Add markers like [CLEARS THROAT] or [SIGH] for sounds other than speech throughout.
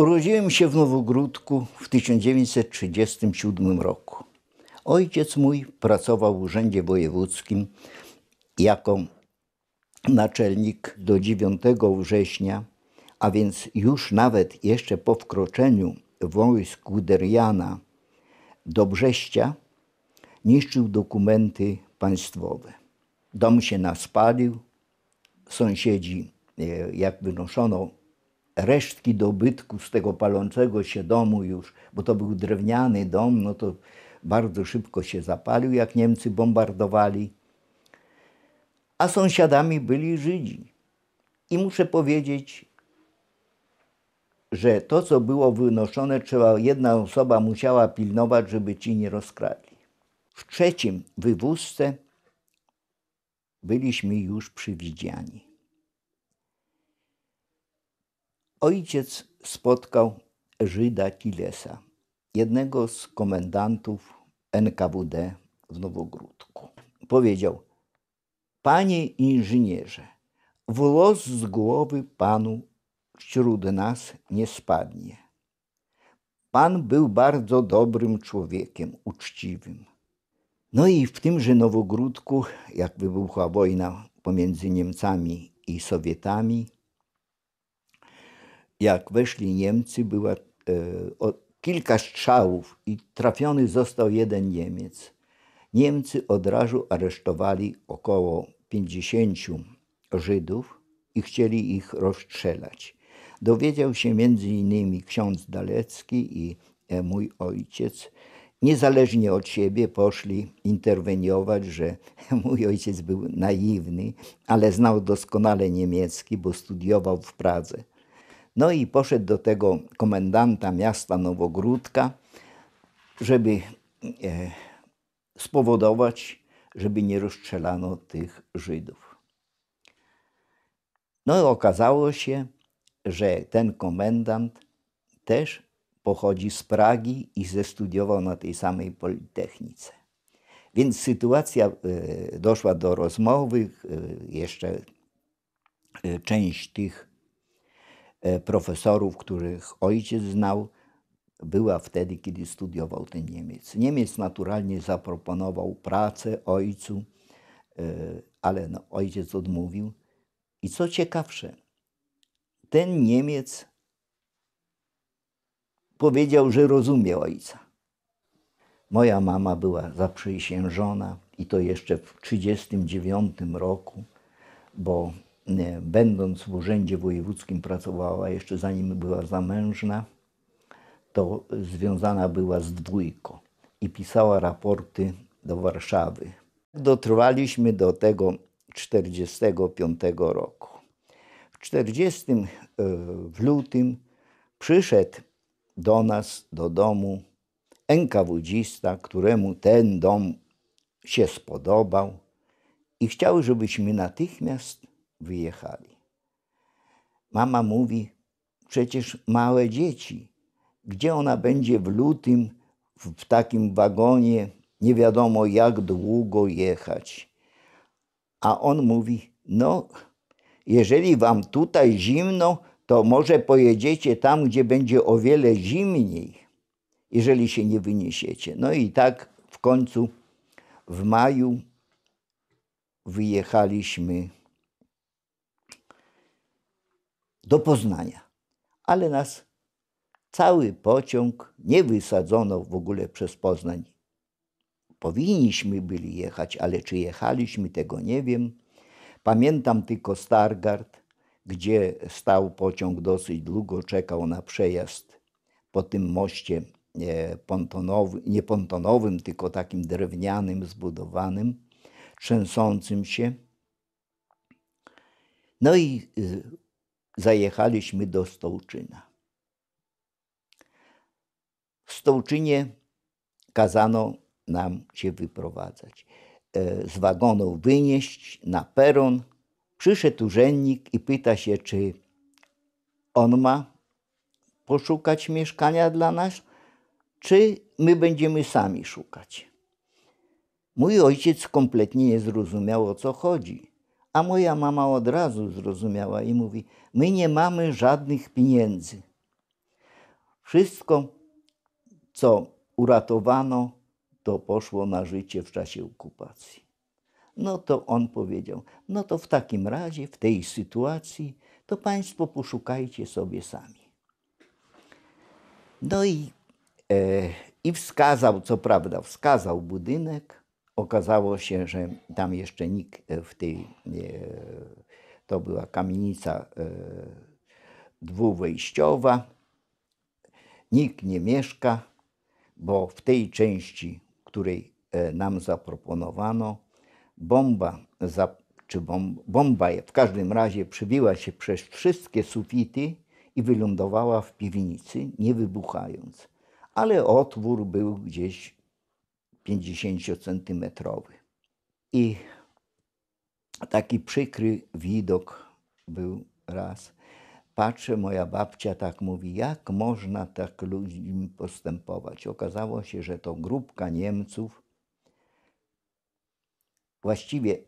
Urodziłem się w Nowogródku w 1937 roku. Ojciec mój pracował w Urzędzie Wojewódzkim jako naczelnik do 9 września, a więc już nawet jeszcze po wkroczeniu wojsk Guderiana do Brześcia niszczył dokumenty państwowe. Dom się naspalił, sąsiedzi, e, jak wynoszono resztki dobytku z tego palącego się domu już, bo to był drewniany dom, no to bardzo szybko się zapalił, jak Niemcy bombardowali. A sąsiadami byli Żydzi. I muszę powiedzieć, że to, co było wynoszone, trzeba, jedna osoba musiała pilnować, żeby ci nie rozkradli. W trzecim wywózce byliśmy już przywidziani. Ojciec spotkał Żyda Kilesa, jednego z komendantów NKWD w Nowogródku. Powiedział: Panie inżynierze, włos z głowy panu wśród nas nie spadnie. Pan był bardzo dobrym człowiekiem, uczciwym. No i w tymże Nowogródku, jak wybuchła wojna pomiędzy Niemcami i Sowietami, jak weszli Niemcy, była e, o, kilka strzałów i trafiony został jeden Niemiec. Niemcy od razu aresztowali około 50 Żydów i chcieli ich rozstrzelać. Dowiedział się między innymi ksiądz Dalecki i e, mój ojciec. Niezależnie od siebie poszli interweniować, że [LAUGHS] mój ojciec był naiwny, ale znał doskonale niemiecki, bo studiował w Pradze. No i poszedł do tego komendanta miasta Nowogródka, żeby e, spowodować, żeby nie rozstrzelano tych Żydów. No i okazało się, że ten komendant też pochodzi z Pragi i zestudiował na tej samej Politechnice. Więc sytuacja e, doszła do rozmowy, e, jeszcze część tych E, profesorów, których ojciec znał, była wtedy, kiedy studiował ten Niemiec. Niemiec naturalnie zaproponował pracę ojcu, e, ale no, ojciec odmówił. I co ciekawsze, ten Niemiec powiedział, że rozumie ojca. Moja mama była zaprzysiężona i to jeszcze w 1939 roku, bo E, będąc w Urzędzie Wojewódzkim pracowała jeszcze zanim była zamężna, to związana była z dwójką i pisała raporty do Warszawy. Dotrwaliśmy do tego 1945 roku. W 40 e, w lutym przyszedł do nas, do domu NKWDzista, któremu ten dom się spodobał i chciał, żebyśmy natychmiast wyjechali. Mama mówi, przecież małe dzieci, gdzie ona będzie w lutym w takim wagonie, nie wiadomo jak długo jechać. A on mówi, no jeżeli wam tutaj zimno, to może pojedziecie tam, gdzie będzie o wiele zimniej, jeżeli się nie wyniesiecie. No i tak w końcu w maju wyjechaliśmy do Poznania, ale nas cały pociąg nie wysadzono w ogóle przez Poznań. Powinniśmy byli jechać, ale czy jechaliśmy, tego nie wiem. Pamiętam tylko Stargard, gdzie stał pociąg dosyć długo, czekał na przejazd po tym moście e, pontonowym, nie pontonowym, tylko takim drewnianym, zbudowanym, trzęsącym się. No i y, zajechaliśmy do Stołczyna. W Stołczynie kazano nam się wyprowadzać. E, z wagonu wynieść na peron. Przyszedł urzędnik i pyta się, czy on ma poszukać mieszkania dla nas, czy my będziemy sami szukać. Mój ojciec kompletnie nie zrozumiał, o co chodzi. A moja mama od razu zrozumiała i mówi: My nie mamy żadnych pieniędzy. Wszystko, co uratowano, to poszło na życie w czasie okupacji. No to on powiedział: No to w takim razie, w tej sytuacji, to Państwo poszukajcie sobie sami. No i, e, i wskazał, co prawda, wskazał budynek, okazało się, że tam jeszcze nikt e, w tej, e, to była kamienica e, dwuwejściowa, nikt nie mieszka, bo w tej części, której nam zaproponowano, bomba, czy bomba w każdym razie przebiła się przez wszystkie sufity i wylądowała w piwnicy, nie wybuchając. Ale otwór był gdzieś 50-centymetrowy. I taki przykry widok był raz. Patrzę, moja babcia tak mówi, jak można tak ludźmi postępować. Okazało się, że to grupka Niemców, właściwie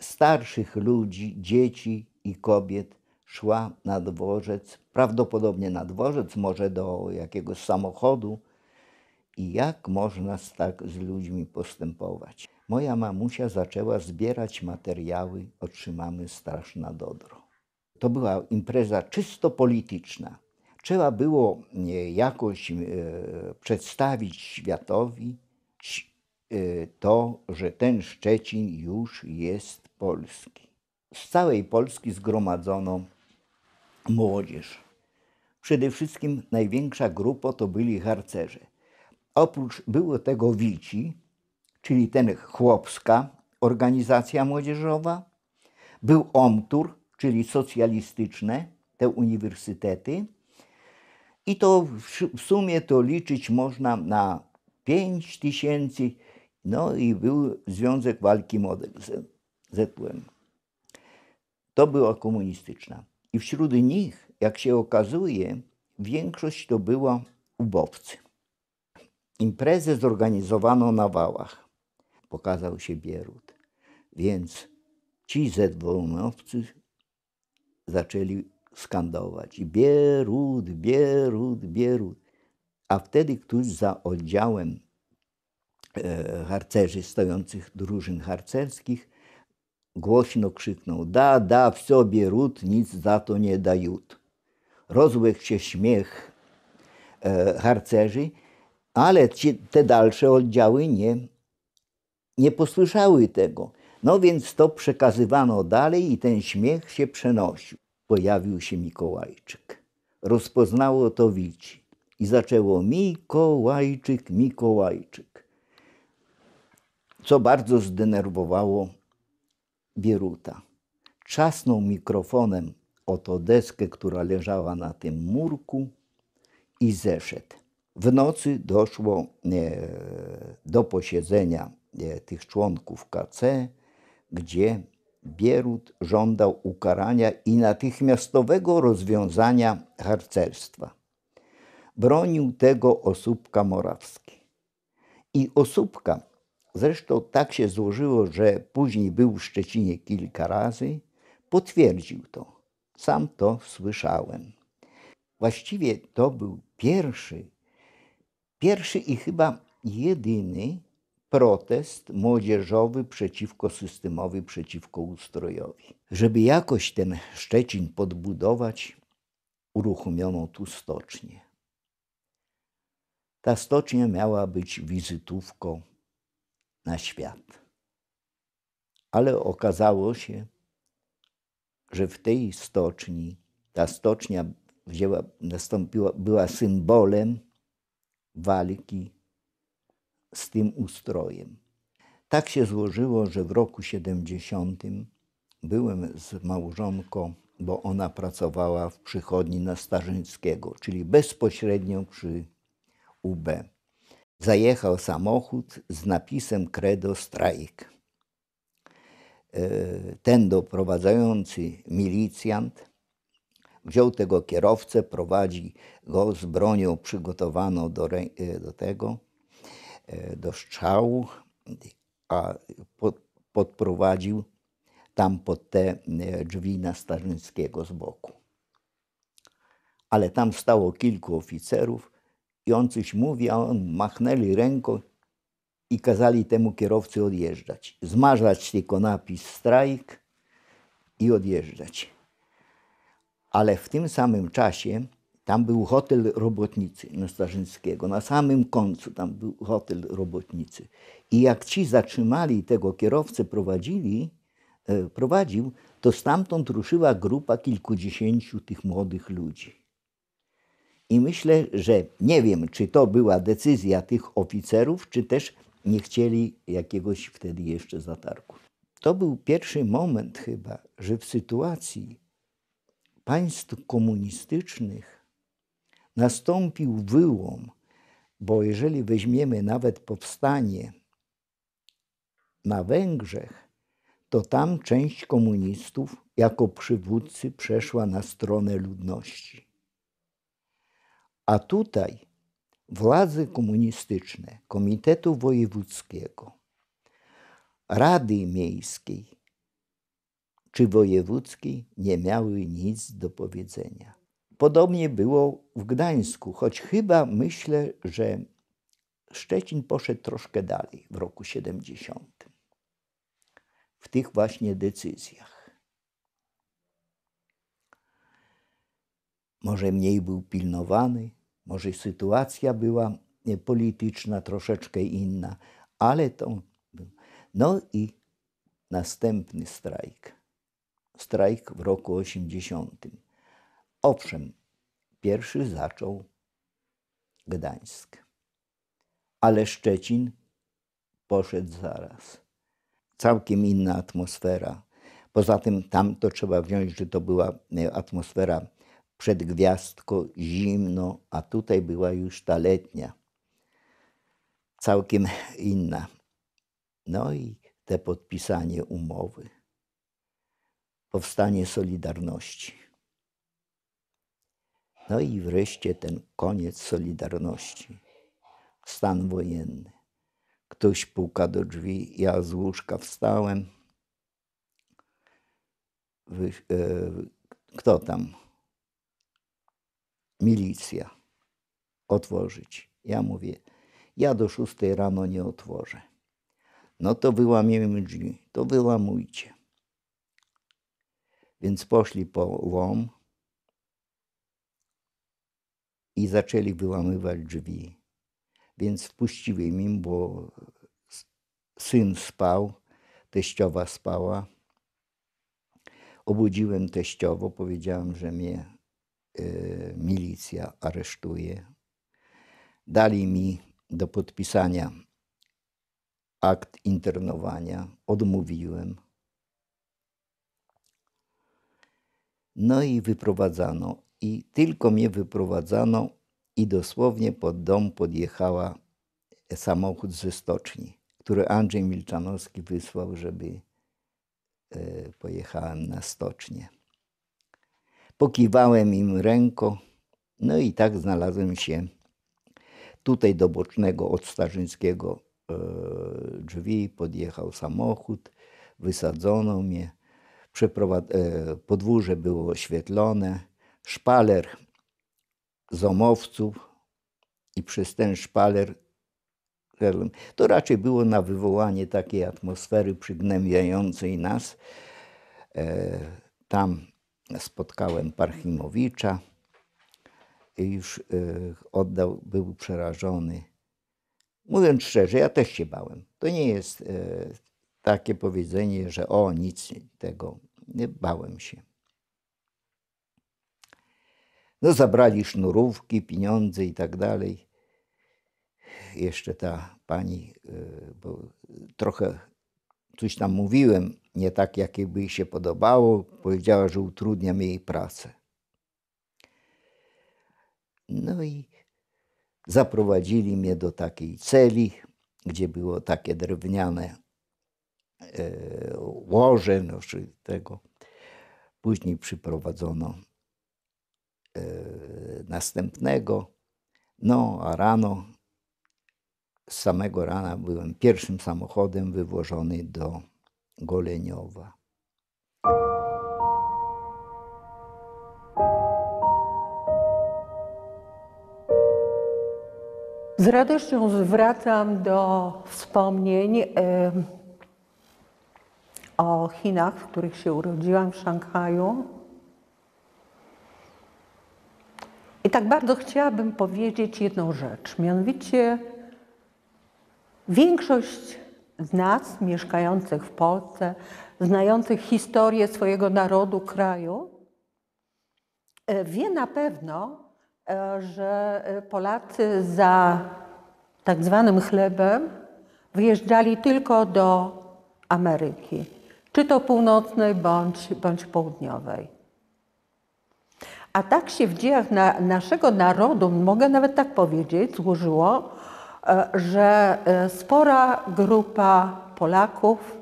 starszych ludzi, dzieci i kobiet, szła na dworzec, prawdopodobnie na dworzec, może do jakiegoś samochodu, i jak można z tak z ludźmi postępować. Moja mamusia zaczęła zbierać materiały Otrzymamy Straż na Dodro. To była impreza czysto polityczna. Trzeba było e, jakoś e, przedstawić światowi e, to, że ten Szczecin już jest polski. Z całej Polski zgromadzono młodzież. Przede wszystkim największa grupa to byli harcerze. Oprócz było tego Wici, czyli ten chłopska organizacja młodzieżowa, był OMTUR, czyli socjalistyczne te uniwersytety. I to w sumie to liczyć można na 5 tysięcy, no i był Związek Walki Model ZWM. To była komunistyczna. I wśród nich, jak się okazuje, większość to była ubowcy. Imprezę zorganizowano na wałach. Pokazał się Bierut. Więc ci ZWM-owcy zaczęli skandować. Bierut, Bierut, Bierut. A wtedy ktoś za oddziałem e, harcerzy stojących drużyn harcerskich głośno krzyknął da, da, w sobie ród, nic za to nie dają”. Rozległ się śmiech e, harcerzy ale ci, te dalsze oddziały nie, nie posłyszały tego. No więc to przekazywano dalej i ten śmiech się przenosił. Pojawił się Mikołajczyk. Rozpoznało to widzi i zaczęło Mikołajczyk, Mikołajczyk. Co bardzo zdenerwowało Bieruta. Czasnął mikrofonem oto deskę, która leżała na tym murku i zeszedł. W nocy doszło e, do posiedzenia e, tych członków KC, gdzie Bierut żądał ukarania i natychmiastowego rozwiązania harcerstwa. Bronił tego Osóbka Morawski. I Osóbka, zresztą tak się złożyło, że później był w Szczecinie kilka razy, potwierdził to. Sam to słyszałem. Właściwie to był pierwszy Pierwszy i chyba jedyny protest młodzieżowy przeciwko systemowi, przeciwko ustrojowi. Żeby jakoś ten Szczecin podbudować, uruchomiono tu stocznię. Ta stocznia miała być wizytówką na świat. Ale okazało się, że w tej stoczni, ta stocznia wzięła, nastąpiła, była symbolem walki z tym ustrojem. Tak się złożyło, że w roku 70 byłem z małżonką, bo ona pracowała w przychodni na Starzyńskiego, czyli bezpośrednio przy UB. Zajechał samochód z napisem Credo Strajk. E, ten doprowadzający milicjant wziął tego kierowcę, prowadzi go z bronią przygotowaną do, e, do tego, e, do strzału, a pod, podprowadził tam pod te e, drzwi na Starzyńskiego z boku. Ale tam stało kilku oficerów i on coś mówi, a on machnęli ręką i kazali temu kierowcy odjeżdżać. Zmarzać tylko napis strajk i odjeżdżać ale w tym samym czasie tam był hotel robotnicy Nostarzyńskiego, na samym końcu tam był hotel robotnicy. I jak ci zatrzymali tego kierowcę, prowadzili, e, prowadził, to stamtąd ruszyła grupa kilkudziesięciu tych młodych ludzi. I myślę, że nie wiem, czy to była decyzja tych oficerów, czy też nie chcieli jakiegoś wtedy jeszcze zatargu. To był pierwszy moment chyba, że w sytuacji, państw komunistycznych nastąpił wyłom, bo jeżeli weźmiemy nawet powstanie na Węgrzech, to tam część komunistów jako przywódcy przeszła na stronę ludności. A tutaj władze komunistyczne Komitetu Wojewódzkiego, Rady Miejskiej czy wojewódzki nie miały nic do powiedzenia. Podobnie było w Gdańsku, choć chyba myślę, że Szczecin poszedł troszkę dalej w roku 70. W tych właśnie decyzjach. Może mniej był pilnowany, może sytuacja była e, polityczna troszeczkę inna, ale to. No i następny strajk strajk w roku 80. Owszem, pierwszy zaczął Gdańsk, ale Szczecin poszedł zaraz. Całkiem inna atmosfera. Poza tym tam to trzeba wziąć, że to była e, atmosfera przedgwiazdko, zimno, a tutaj była już ta letnia. Całkiem inna. No i te podpisanie umowy powstanie Solidarności. No i wreszcie ten koniec Solidarności, stan wojenny. Ktoś puka do drzwi, ja z łóżka wstałem. Wy, e, kto tam? Milicja. Otworzyć. Ja mówię, ja do szóstej rano nie otworzę. No to wyłamiemy drzwi, to wyłamujcie. Więc poszli po łom i zaczęli wyłamywać drzwi. Więc wpuściły im, bo syn spał, teściowa spała. Obudziłem teściowo, powiedziałem, że mnie y, milicja aresztuje. Dali mi do podpisania akt internowania. Odmówiłem. No i wyprowadzano. I tylko mnie wyprowadzano i dosłownie pod dom podjechała samochód ze stoczni, który Andrzej Milczanowski wysłał, żeby e, pojechałem na stocznię. Pokiwałem im ręko, no i tak znalazłem się tutaj do bocznego od Starzyńskiego e, drzwi, podjechał samochód, wysadzono mnie. E, podwórze było oświetlone, szpaler zomowców i przez ten szpaler to raczej było na wywołanie takiej atmosfery przygnębiającej nas. E, tam spotkałem Parchimowicza i już e, oddał, był przerażony. Mówiąc szczerze, ja też się bałem. To nie jest takie powiedzenie, że o nic tego nie bałem się. No zabrali sznurówki, pieniądze i tak dalej. Jeszcze ta pani, y, bo trochę coś tam mówiłem, nie tak jak by jej się podobało, powiedziała, że utrudniam jej pracę. No i zaprowadzili mnie do takiej celi, gdzie było takie drewniane E, łoże, no, czy tego. Później przyprowadzono e, następnego. No, a rano, z samego rana byłem pierwszym samochodem wywożony do Goleniowa. Z radością zwracam do wspomnień. Y o Chinach, w których się urodziłam, w Szanghaju. I tak bardzo chciałabym powiedzieć jedną rzecz, mianowicie większość z nas mieszkających w Polsce, znających historię swojego narodu, kraju, e, wie na pewno, e, że e, Polacy za tak zwanym chlebem wyjeżdżali tylko do Ameryki czy to północnej, bądź, bądź południowej. A tak się w dziejach na, naszego narodu, mogę nawet tak powiedzieć, złożyło, e, że e, spora grupa Polaków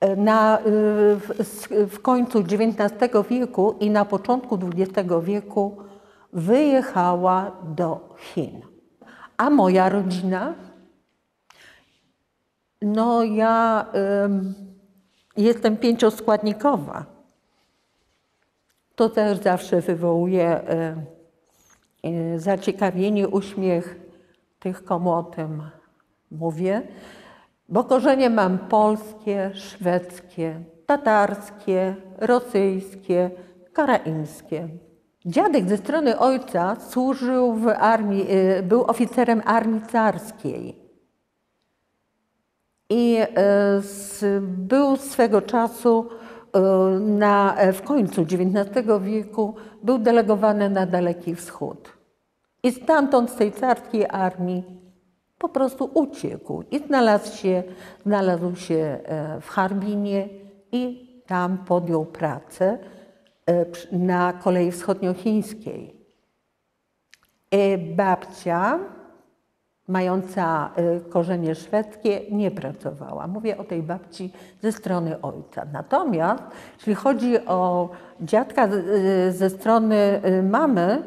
e, na, w, w końcu XIX wieku i na początku XX wieku wyjechała do Chin. A moja rodzina? No ja jestem pięcioskładnikowa. To też zawsze wywołuje e, e, zaciekawienie, uśmiech tych, komu o tym mówię, bo korzenie mam polskie, szwedzkie, tatarskie, rosyjskie, karaimskie. Dziadek ze strony ojca służył w armii, e, był oficerem armii carskiej. I e, był swego czasu e, na, e, w końcu XIX wieku był delegowany na Daleki Wschód. I stamtąd z tej carskiej armii po prostu uciekł i znalazł się, znalazł się w Harbinie i tam podjął pracę na kolei wschodniochińskiej. Babcia mająca y, korzenie szwedzkie, nie pracowała. Mówię o tej babci ze strony ojca. Natomiast, jeśli chodzi o dziadka y, ze strony y, mamy,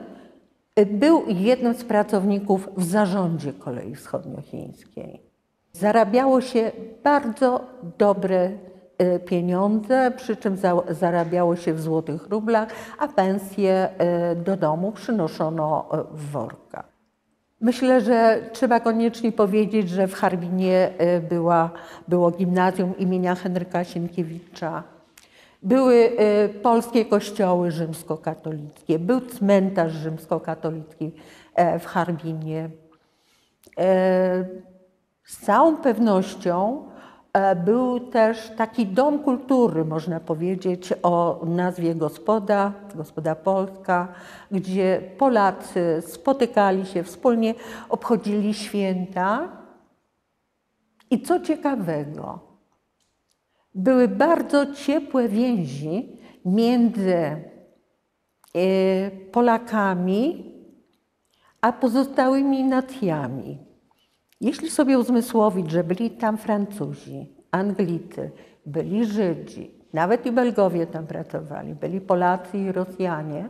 był jednym z pracowników w zarządzie kolei wschodniochińskiej. Zarabiało się bardzo dobre pieniądze, przy czym zarabiało się w złotych rublach, a pensje do domu przynoszono w workach. Myślę, że trzeba koniecznie powiedzieć, że w Harbinie e, była, było gimnazjum imienia Henryka Sienkiewicza. Były e, polskie kościoły rzymskokatolickie, był cmentarz rzymskokatolicki e, w Harbinie. Z całą pewnością E, był też taki dom kultury, można powiedzieć, o nazwie Gospoda, Gospoda Polska, gdzie Polacy spotykali się wspólnie, obchodzili święta. I co ciekawego, były bardzo ciepłe więzi między e, Polakami a pozostałymi nacjami. Jeśli sobie uzmysłowić, że byli tam Francuzi, Anglicy, byli Żydzi, nawet i Belgowie tam pracowali, byli Polacy i Rosjanie,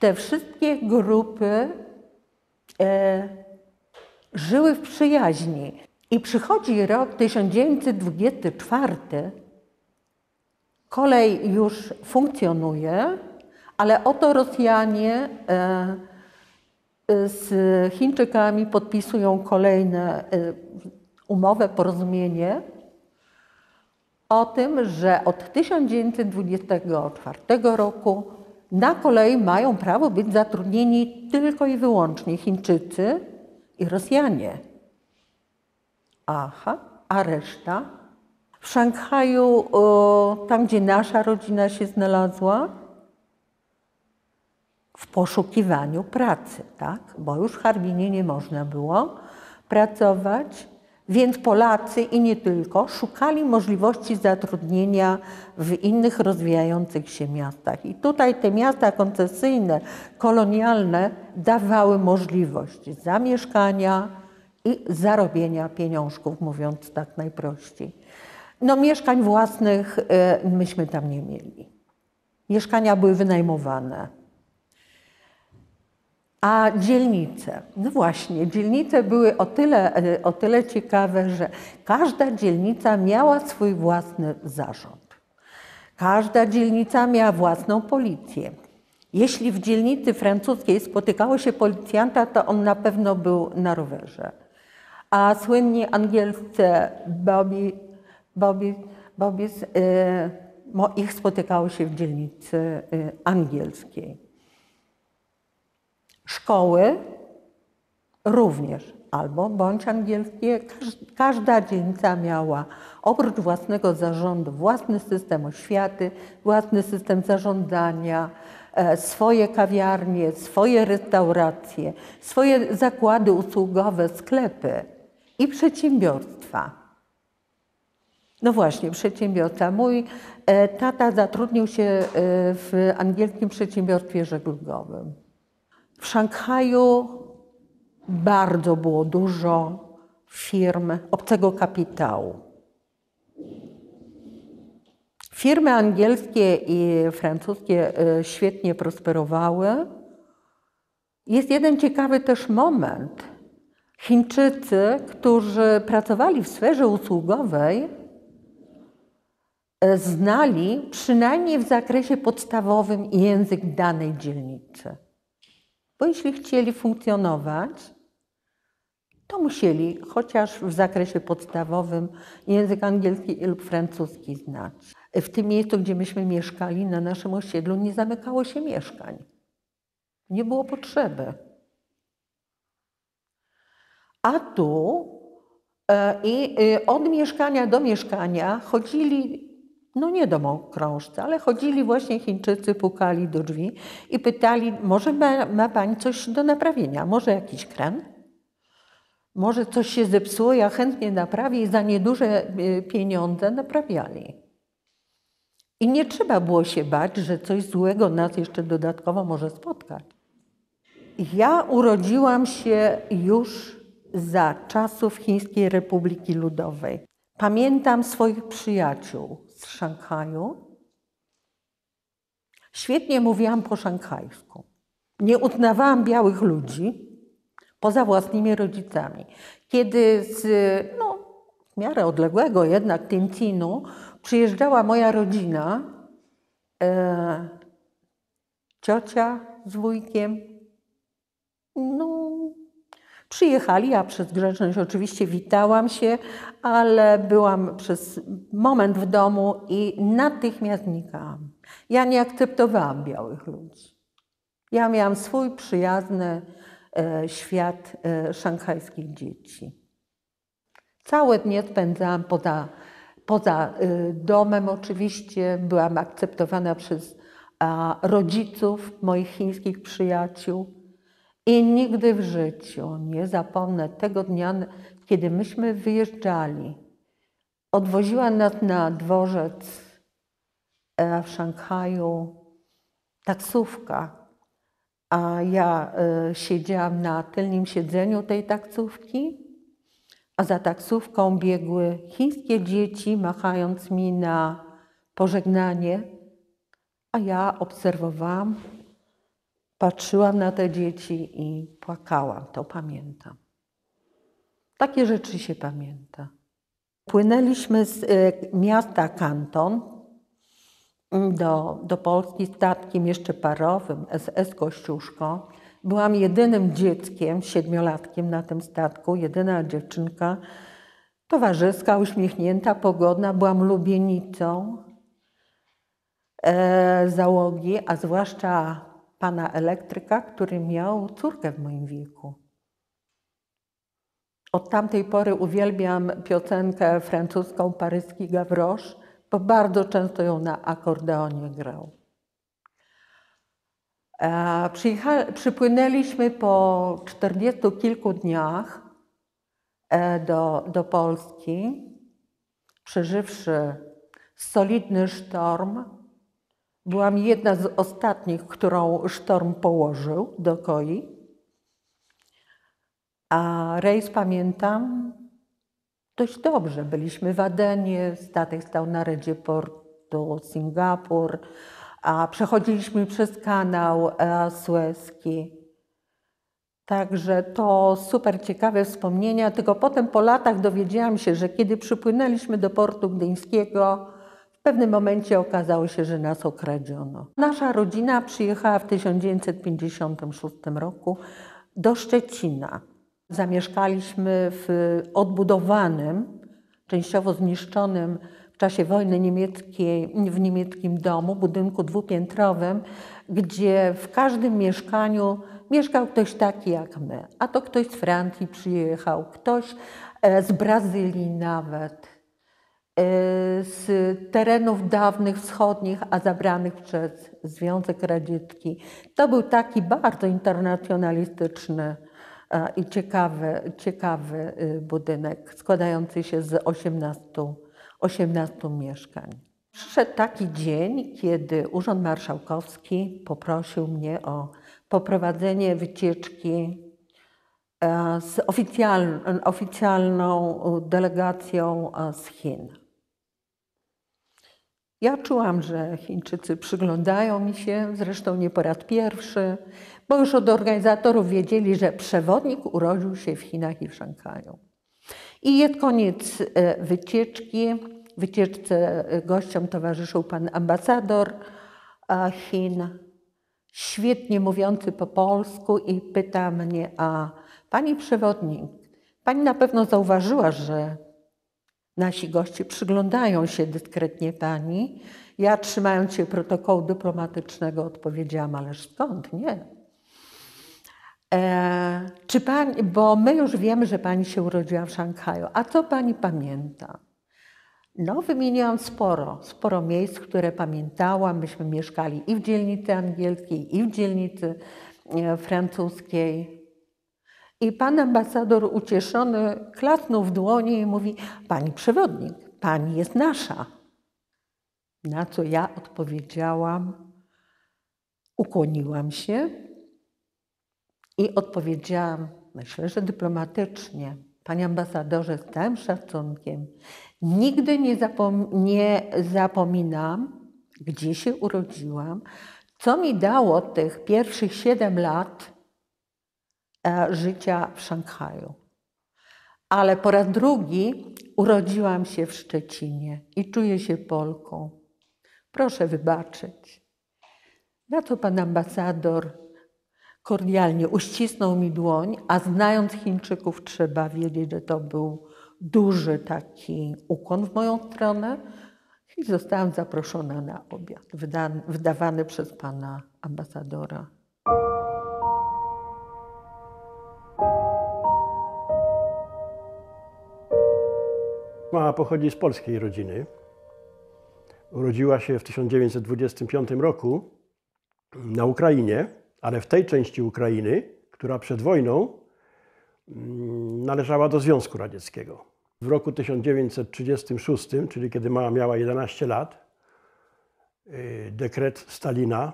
te wszystkie grupy e, żyły w przyjaźni. I przychodzi rok 1924, kolej już funkcjonuje, ale oto Rosjanie e, z Chińczykami podpisują kolejne y, umowę, porozumienie o tym, że od 1924 roku na kolei mają prawo być zatrudnieni tylko i wyłącznie Chińczycy i Rosjanie. Aha, a reszta? W Szanghaju, y, tam gdzie nasza rodzina się znalazła, w poszukiwaniu pracy, tak? bo już w Harbinie nie można było pracować, więc Polacy i nie tylko szukali możliwości zatrudnienia w innych rozwijających się miastach. I tutaj te miasta koncesyjne, kolonialne dawały możliwość zamieszkania i zarobienia pieniążków, mówiąc tak najprościej. No mieszkań własnych e, myśmy tam nie mieli. Mieszkania były wynajmowane. A dzielnice? No właśnie, dzielnice były o tyle, e, o tyle ciekawe, że każda dzielnica miała swój własny zarząd. Każda dzielnica miała własną policję. Jeśli w dzielnicy francuskiej spotykało się policjanta, to on na pewno był na rowerze. A słynni angielscy Bobby, Bobby, Bobby's, e, ich spotykało się w dzielnicy e, angielskiej. Szkoły również albo bądź angielskie. Każda dzielnica miała oprócz własnego zarządu własny system oświaty, własny system zarządzania, e, swoje kawiarnie, swoje restauracje, swoje zakłady usługowe, sklepy i przedsiębiorstwa. No właśnie, przedsiębiorca. Mój e, tata zatrudnił się e, w angielskim przedsiębiorstwie żeglugowym. W Szanghaju bardzo było dużo firm obcego kapitału. Firmy angielskie i francuskie e, świetnie prosperowały. Jest jeden ciekawy też moment. Chińczycy, którzy pracowali w sferze usługowej, e, znali przynajmniej w zakresie podstawowym język danej dzielnicy. Bo jeśli chcieli funkcjonować, to musieli chociaż w zakresie podstawowym język angielski lub francuski znać. W tym miejscu, gdzie myśmy mieszkali, na naszym osiedlu, nie zamykało się mieszkań. Nie było potrzeby. A tu e, i e, od mieszkania do mieszkania chodzili no nie domokrążcy, ale chodzili właśnie Chińczycy, pukali do drzwi i pytali, może ma, ma pani coś do naprawienia, może jakiś kran? Może coś się zepsuło, ja chętnie naprawię i za nieduże y, pieniądze naprawiali. I nie trzeba było się bać, że coś złego nas jeszcze dodatkowo może spotkać. Ja urodziłam się już za czasów Chińskiej Republiki Ludowej. Pamiętam swoich przyjaciół, z Szanghaju. Świetnie mówiłam po szanghajsku. Nie uznawałam białych ludzi poza własnymi rodzicami. Kiedy z no, w miarę odległego jednak Tintinu przyjeżdżała moja rodzina, e, ciocia z wujkiem, no Przyjechali, ja przez grzeczność oczywiście witałam się, ale byłam przez moment w domu i natychmiast znikałam. Ja nie akceptowałam białych ludzi. Ja miałam swój przyjazny e, świat e, szanghajskich dzieci. Całe dnie spędzałam poza, poza e, domem, oczywiście. Byłam akceptowana przez a, rodziców moich chińskich przyjaciół. I nigdy w życiu nie zapomnę tego dnia, kiedy myśmy wyjeżdżali. Odwoziła nas na dworzec e, w Szanghaju taksówka, a ja e, siedziałam na tylnym siedzeniu tej taksówki, a za taksówką biegły chińskie dzieci, machając mi na pożegnanie, a ja obserwowałam Patrzyłam na te dzieci i płakałam, to pamiętam. Takie rzeczy się pamięta. Płynęliśmy z e, miasta Kanton mm, do, do Polski statkiem jeszcze parowym, SS Kościuszko. Byłam jedynym dzieckiem, siedmiolatkiem na tym statku, jedyna dziewczynka, towarzyska, uśmiechnięta, pogodna. Byłam lubienicą e, załogi, a zwłaszcza pana elektryka, który miał córkę w moim wieku. Od tamtej pory uwielbiam piosenkę francuską paryski Gavroche, bo bardzo często ją na akordeonie grał. E, przypłynęliśmy po 40 kilku dniach e, do, do Polski, przeżywszy solidny sztorm, Byłam jedna z ostatnich, którą sztorm położył do koi. A rejs pamiętam dość dobrze. Byliśmy w Adenie, statek stał na redzie portu Singapur, a przechodziliśmy przez kanał e, Suezki. Także to super ciekawe wspomnienia, tylko potem po latach dowiedziałam się, że kiedy przypłynęliśmy do portu gdyńskiego, w pewnym momencie okazało się, że nas okradziono. Nasza rodzina przyjechała w 1956 roku do Szczecina. Zamieszkaliśmy w odbudowanym, częściowo zniszczonym w czasie wojny niemieckiej, w niemieckim domu, budynku dwupiętrowym, gdzie w każdym mieszkaniu mieszkał ktoś taki jak my. A to ktoś z Francji przyjechał, ktoś e, z Brazylii nawet. Y, z terenów dawnych wschodnich, a zabranych przez Związek Radziecki. To był taki bardzo internacjonalistyczny e, i ciekawy, ciekawy y, budynek, składający się z 18, 18 mieszkań. Przyszedł taki dzień, kiedy Urząd Marszałkowski poprosił mnie o poprowadzenie wycieczki e, z oficjalną delegacją e, z Chin. Ja czułam, że Chińczycy przyglądają mi się, zresztą nie po raz pierwszy, bo już od organizatorów wiedzieli, że przewodnik urodził się w Chinach i w Szanghaju. I jest koniec e, wycieczki. Wycieczce e, gościom towarzyszył pan ambasador e, Chin, świetnie mówiący po polsku i pyta mnie, a pani przewodnik, pani na pewno zauważyła, że Nasi goście przyglądają się dyskretnie pani. Ja trzymając się protokołu dyplomatycznego odpowiedziałam, ależ skąd? Nie. E, czy pani, bo my już wiemy, że pani się urodziła w Szanghaju. A co pani pamięta? No, wymieniłam sporo, sporo miejsc, które pamiętałam. Myśmy mieszkali i w dzielnicy angielskiej, i w dzielnicy e, francuskiej. I pan ambasador ucieszony klasnął w dłoni i mówi: Pani przewodnik, pani jest nasza. Na co ja odpowiedziałam, ukłoniłam się i odpowiedziałam, myślę, że dyplomatycznie. Panie ambasadorze, z całym szacunkiem, nigdy nie, zapom nie zapominam, gdzie się urodziłam, co mi dało tych pierwszych siedem lat E, życia w Szanghaju. Ale po raz drugi urodziłam się w Szczecinie i czuję się Polką. Proszę wybaczyć. Na to pan ambasador kordialnie uścisnął mi dłoń, a znając Chińczyków trzeba wiedzieć, że to był duży taki ukłon w moją stronę i zostałam zaproszona na obiad wydawany przez pana ambasadora. Kotma pochodzi z polskiej rodziny. Urodziła się w 1925 roku na Ukrainie, ale w tej części Ukrainy, która przed wojną mm, należała do Związku Radzieckiego. W roku 1936, czyli kiedy mała miała 11 lat, y, dekret Stalina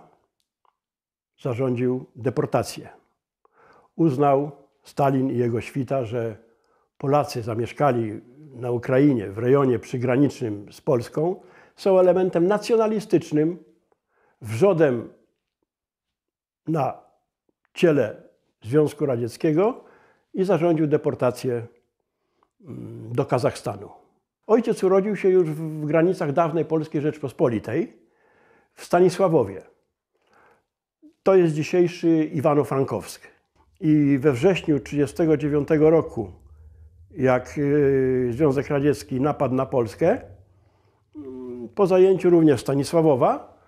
zarządził deportację. Uznał Stalin i jego świta, że Polacy zamieszkali na Ukrainie, w rejonie przygranicznym z Polską, są elementem nacjonalistycznym, wrzodem na ciele Związku Radzieckiego i zarządził deportację mm, do Kazachstanu. Ojciec urodził się już w granicach dawnej Polskiej Rzeczpospolitej w Stanisławowie. To jest dzisiejszy Iwano-Frankowsk. I we wrześniu 1939 roku jak y, Związek Radziecki napadł na Polskę, mm, po zajęciu również Stanisławowa,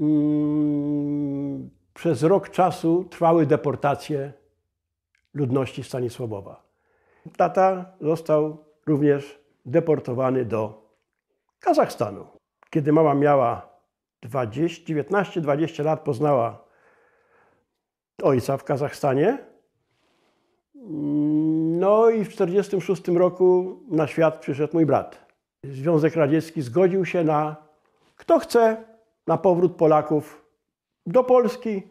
mm, przez rok czasu trwały deportacje ludności Stanisławowa. Tata został również deportowany do Kazachstanu. Kiedy mama miała 19-20 lat, poznała ojca w Kazachstanie no i w 1946 roku na świat przyszedł mój brat. Związek Radziecki zgodził się na, kto chce, na powrót Polaków do Polski,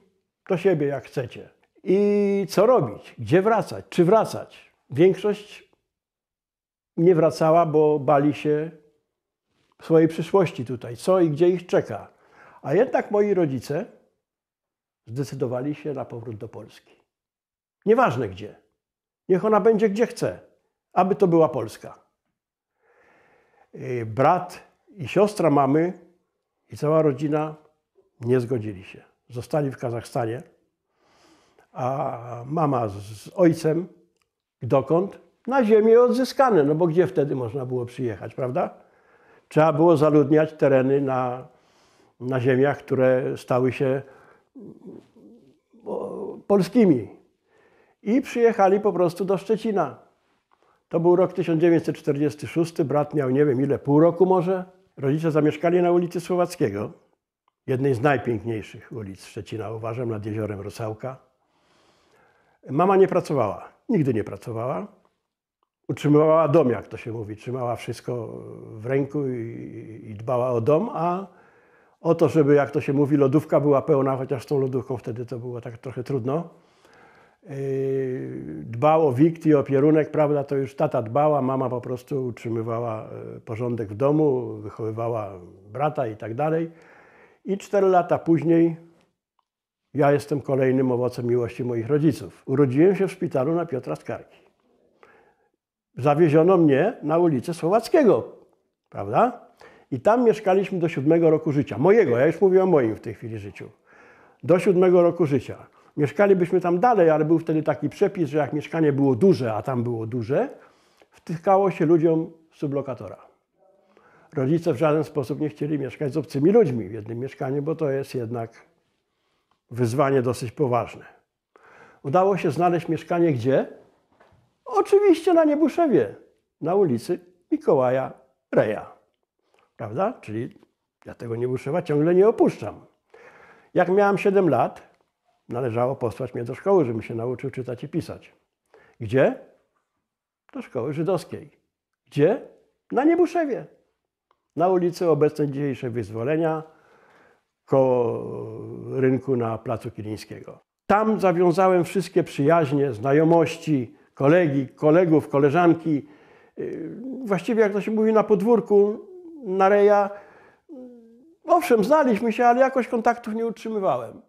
do siebie jak chcecie. I co robić? Gdzie wracać? Czy wracać? Większość nie wracała, bo bali się swojej przyszłości tutaj, co i gdzie ich czeka. A jednak moi rodzice zdecydowali się na powrót do Polski. Nieważne gdzie. Niech ona będzie gdzie chce, aby to była Polska. Y, brat i siostra mamy i cała rodzina nie zgodzili się. Zostali w Kazachstanie, a mama z ojcem, dokąd? Na ziemię odzyskane, no bo gdzie wtedy można było przyjechać, prawda? Trzeba było zaludniać tereny na, na ziemiach, które stały się mm, polskimi, i przyjechali po prostu do Szczecina. To był rok 1946, brat miał nie wiem ile, pół roku może. Rodzice zamieszkali na ulicy Słowackiego, jednej z najpiękniejszych ulic Szczecina, uważam, nad jeziorem Rosałka. Mama nie pracowała, nigdy nie pracowała. Utrzymywała dom, jak to się mówi, trzymała wszystko w ręku i, i dbała o dom, a o to, żeby, jak to się mówi, lodówka była pełna, chociaż z tą lodówką wtedy to było tak trochę trudno Yy, dbał o wikt i o pierunek, prawda, to już tata dbała, mama po prostu utrzymywała e, porządek w domu, wychowywała brata i tak dalej. I cztery lata później ja jestem kolejnym owocem miłości moich rodziców. Urodziłem się w szpitalu na Piotra Skargi. Zawieziono mnie na ulicę Słowackiego, prawda? I tam mieszkaliśmy do siódmego roku życia. Mojego, ja już mówię o moim w tej chwili życiu. Do siódmego roku życia. Mieszkalibyśmy tam dalej, ale był wtedy taki przepis, że jak mieszkanie było duże, a tam było duże, wtykało się ludziom sublokatora. Rodzice w żaden sposób nie chcieli mieszkać z obcymi ludźmi w jednym mieszkaniu, bo to jest jednak wyzwanie dosyć poważne. Udało się znaleźć mieszkanie gdzie? Oczywiście na Niebuszewie, na ulicy Mikołaja Reja. Prawda? Czyli ja tego Niebuszewa ciągle nie opuszczam. Jak miałem 7 lat, należało posłać mnie do szkoły, żebym się nauczył czytać i pisać. Gdzie? Do szkoły żydowskiej. Gdzie? Na Niebuszewie. Na ulicy obecnej dzisiejszej Wyzwolenia, koło rynku na Placu Kilińskiego. Tam zawiązałem wszystkie przyjaźnie, znajomości, kolegi, kolegów, koleżanki. Yy, właściwie, jak to się mówi, na podwórku, na reja. Owszem, znaliśmy się, ale jakoś kontaktów nie utrzymywałem.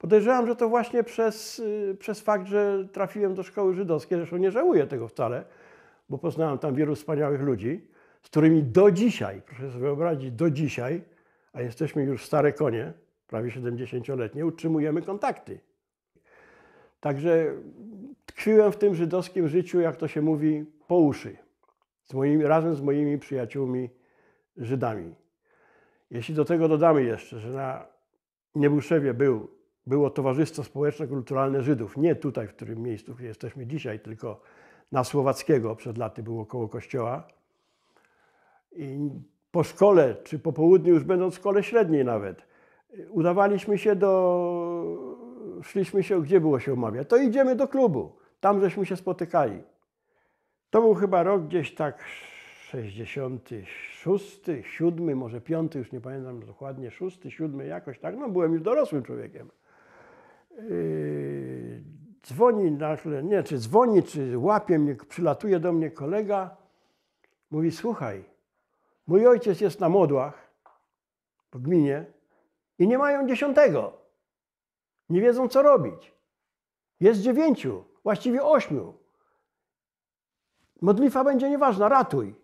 Podejrzewam, że to właśnie przez, y, przez fakt, że trafiłem do szkoły żydowskiej, zresztą nie żałuję tego wcale, bo poznałem tam wielu wspaniałych ludzi, z którymi do dzisiaj, proszę sobie wyobrazić, do dzisiaj, a jesteśmy już stare konie, prawie 70-letnie, utrzymujemy kontakty. Także tkwiłem w tym żydowskim życiu, jak to się mówi, po uszy, z moimi, razem z moimi przyjaciółmi Żydami. Jeśli do tego dodamy jeszcze, że na Niebuszewie był było Towarzystwo Społeczno-Kulturalne Żydów. Nie tutaj, w którym miejscu gdzie jesteśmy dzisiaj, tylko na Słowackiego przed laty było koło kościoła. I po szkole, czy po południu, już będąc w szkole średniej nawet, udawaliśmy się do... szliśmy się, gdzie było się umawiać? To idziemy do klubu. Tam żeśmy się spotykali. To był chyba rok gdzieś tak 66, 7, może 5, już nie pamiętam dokładnie, 6, 7 jakoś tak. No byłem już dorosłym człowiekiem. Yy, dzwoni nagle, nie, czy dzwoni, czy łapie mnie, przylatuje do mnie kolega, mówi, słuchaj, mój ojciec jest na modłach w gminie i nie mają dziesiątego. Nie wiedzą, co robić. Jest dziewięciu, właściwie ośmiu. Modlitwa będzie nieważna, ratuj.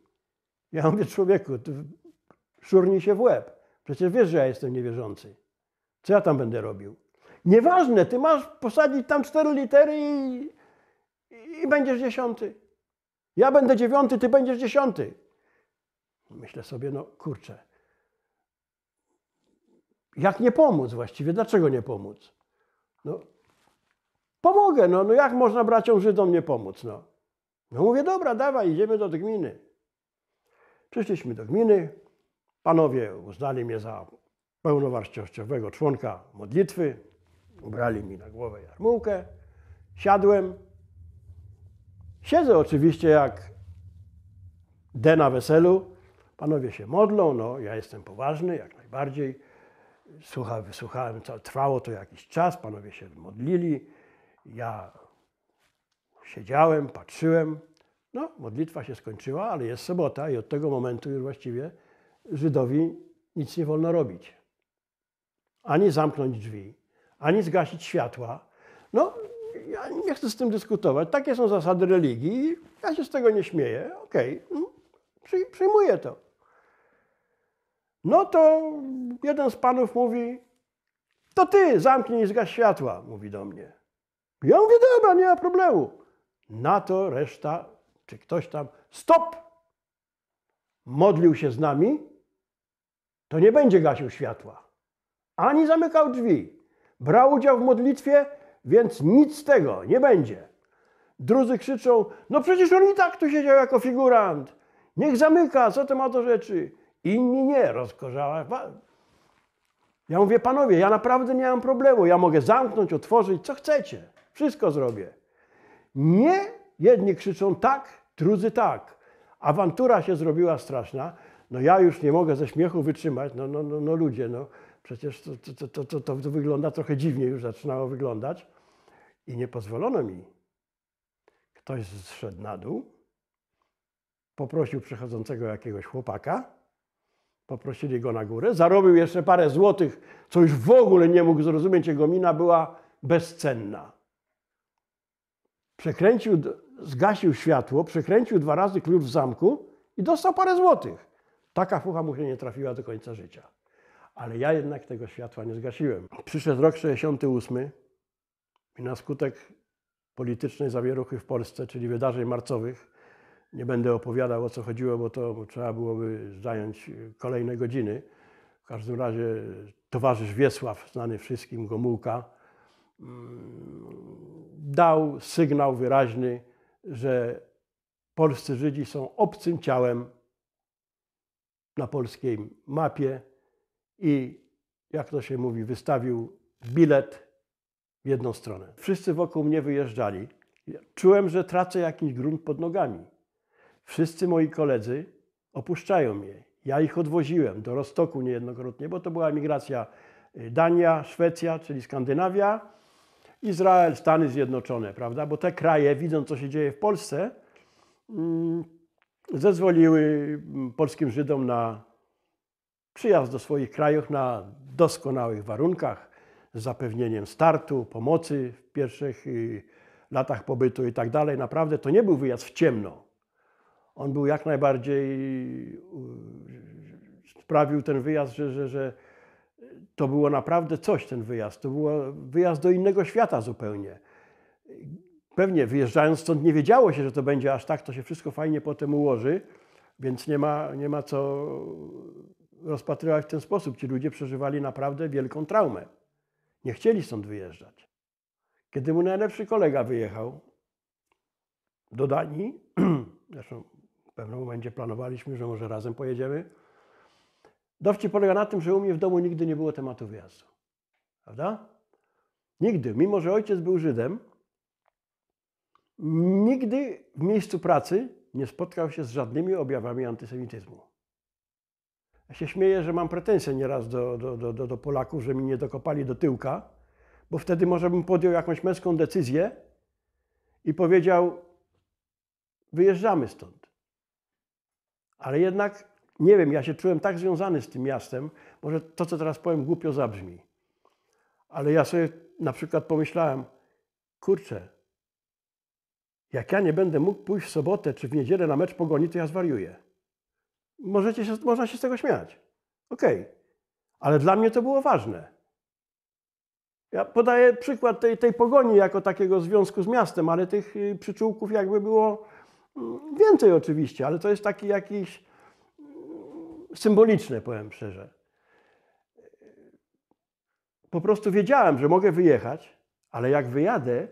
Ja mówię, człowieku, ty szurnij się w łeb. Przecież wiesz, że ja jestem niewierzący. Co ja tam będę robił? Nieważne, ty masz posadzić tam cztery litery i, i będziesz dziesiąty. Ja będę dziewiąty, ty będziesz dziesiąty. Myślę sobie, no kurczę, jak nie pomóc właściwie? Dlaczego nie pomóc? No, pomogę, no, no jak można braciom Żydom nie pomóc? No. no mówię, dobra, dawaj, idziemy do gminy. Przyszliśmy do gminy, panowie uznali mnie za pełnowartościowego członka modlitwy, Ubrali mi na głowę jarmułkę, siadłem. Siedzę oczywiście jak D na weselu. Panowie się modlą, no ja jestem poważny jak najbardziej. Słucha, wysłuchałem, trwało to jakiś czas, panowie się modlili. Ja siedziałem, patrzyłem. No, modlitwa się skończyła, ale jest sobota i od tego momentu już właściwie Żydowi nic nie wolno robić. Ani zamknąć drzwi, ani zgasić światła. No, ja nie chcę z tym dyskutować. Takie są zasady religii. Ja się z tego nie śmieję. Okej, okay. No, przy, przyjmuję to. No to jeden z panów mówi, to ty zamknij i zgaś światła, mówi do mnie. Ja mówię, dobra, nie ma problemu. Na to reszta, czy ktoś tam, stop! Modlił się z nami, to nie będzie gasił światła, ani zamykał drzwi brał udział w modlitwie, więc nic z tego nie będzie. Drudzy krzyczą, no przecież on i tak tu siedział jako figurant. Niech zamyka, co to ma do rzeczy. Inni nie, rozkorzała. Ja mówię, panowie, ja naprawdę nie mam problemu. Ja mogę zamknąć, otworzyć, co chcecie. Wszystko zrobię. Nie, jedni krzyczą tak, drudzy tak. Awantura się zrobiła straszna. No ja już nie mogę ze śmiechu wytrzymać. No, no, no, no ludzie, no. Przecież to, to, to, to, to wygląda trochę dziwnie, już zaczynało wyglądać. I nie pozwolono mi. Ktoś zszedł na dół, poprosił przechodzącego jakiegoś chłopaka, poprosili go na górę, zarobił jeszcze parę złotych, co już w ogóle nie mógł zrozumieć, jego mina była bezcenna. Przekręcił, zgasił światło, przekręcił dwa razy klucz w zamku i dostał parę złotych. Taka fucha mu się nie trafiła do końca życia. Ale ja jednak tego światła nie zgasiłem. Przyszedł rok 68 i na skutek politycznej zawieruchy w Polsce, czyli wydarzeń marcowych, nie będę opowiadał o co chodziło, bo to trzeba byłoby zająć kolejne godziny. W każdym razie towarzysz Wiesław, znany wszystkim Gomułka, mm, dał sygnał wyraźny, że polscy Żydzi są obcym ciałem na polskiej mapie, i jak to się mówi, wystawił bilet w jedną stronę. Wszyscy wokół mnie wyjeżdżali. Czułem, że tracę jakiś grunt pod nogami. Wszyscy moi koledzy opuszczają mnie. Ja ich odwoziłem do Rostoku niejednokrotnie, bo to była emigracja y, Dania, Szwecja, czyli Skandynawia, Izrael, Stany Zjednoczone, prawda? Bo te kraje, widząc co się dzieje w Polsce, mm, zezwoliły mm, polskim Żydom na Przyjazd do swoich krajów na doskonałych warunkach, z zapewnieniem startu, pomocy w pierwszych y, latach pobytu i tak dalej. Naprawdę to nie był wyjazd w ciemno. On był jak najbardziej, sprawił ten wyjazd, że, że, że to było naprawdę coś, ten wyjazd. To był wyjazd do innego świata zupełnie. Pewnie wyjeżdżając stąd nie wiedziało się, że to będzie aż tak, to się wszystko fajnie potem ułoży, więc nie ma, nie ma co rozpatrywać w ten sposób. Ci ludzie przeżywali naprawdę wielką traumę. Nie chcieli stąd wyjeżdżać. Kiedy mój najlepszy kolega wyjechał do Danii, [CLEARS THROAT] zresztą w pewnym momencie planowaliśmy, że może razem pojedziemy, dowcip polega na tym, że u mnie w domu nigdy nie było tematu wyjazdu. Prawda? Nigdy. Mimo, że ojciec był Żydem, nigdy w miejscu pracy nie spotkał się z żadnymi objawami antysemityzmu. Ja się śmieję, że mam pretensje nieraz do, do, do, do Polaków, że mi nie dokopali do tyłka, bo wtedy może bym podjął jakąś męską decyzję i powiedział, wyjeżdżamy stąd. Ale jednak, nie wiem, ja się czułem tak związany z tym miastem, może to, co teraz powiem, głupio zabrzmi. Ale ja sobie na przykład pomyślałem, kurczę, jak ja nie będę mógł pójść w sobotę czy w niedzielę na mecz pogoni, to ja zwariuję. Możecie się, można się z tego śmiać. Okej. Okay. Ale dla mnie to było ważne. Ja podaję przykład tej, tej pogoni jako takiego związku z miastem, ale tych y, przyczółków jakby było mm, więcej oczywiście, ale to jest taki jakiś mm, symboliczny, powiem szczerze. Po prostu wiedziałem, że mogę wyjechać, ale jak wyjadę,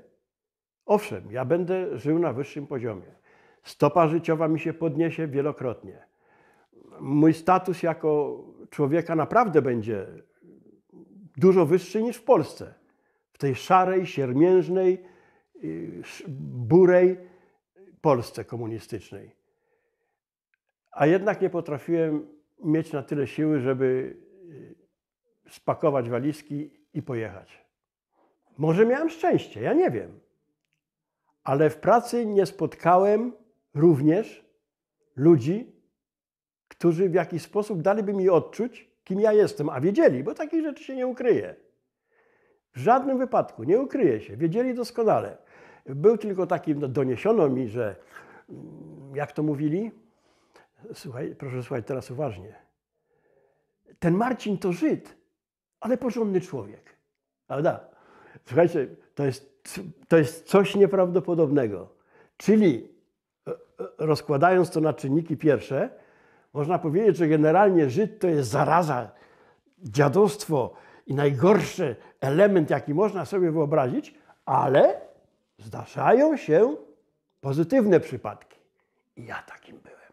owszem, ja będę żył na wyższym poziomie. Stopa życiowa mi się podniesie wielokrotnie mój status jako człowieka naprawdę będzie dużo wyższy niż w Polsce. W tej szarej, siermiężnej, y, burej Polsce komunistycznej. A jednak nie potrafiłem mieć na tyle siły, żeby y, spakować walizki i pojechać. Może miałem szczęście, ja nie wiem. Ale w pracy nie spotkałem również ludzi, którzy w jakiś sposób daliby mi odczuć, kim ja jestem, a wiedzieli, bo takich rzeczy się nie ukryje. W żadnym wypadku nie ukryje się, wiedzieli doskonale. Był tylko taki, no, doniesiono mi, że mm, jak to mówili? Słuchaj, proszę słuchać teraz uważnie. Ten Marcin to Żyd, ale porządny człowiek. Prawda? Słuchajcie, to jest, to jest coś nieprawdopodobnego. Czyli e, e, rozkładając to na czynniki pierwsze, można powiedzieć, że generalnie Żyd to jest zaraza, dziadostwo i najgorszy element, jaki można sobie wyobrazić, ale zdarzają się pozytywne przypadki. I ja takim byłem.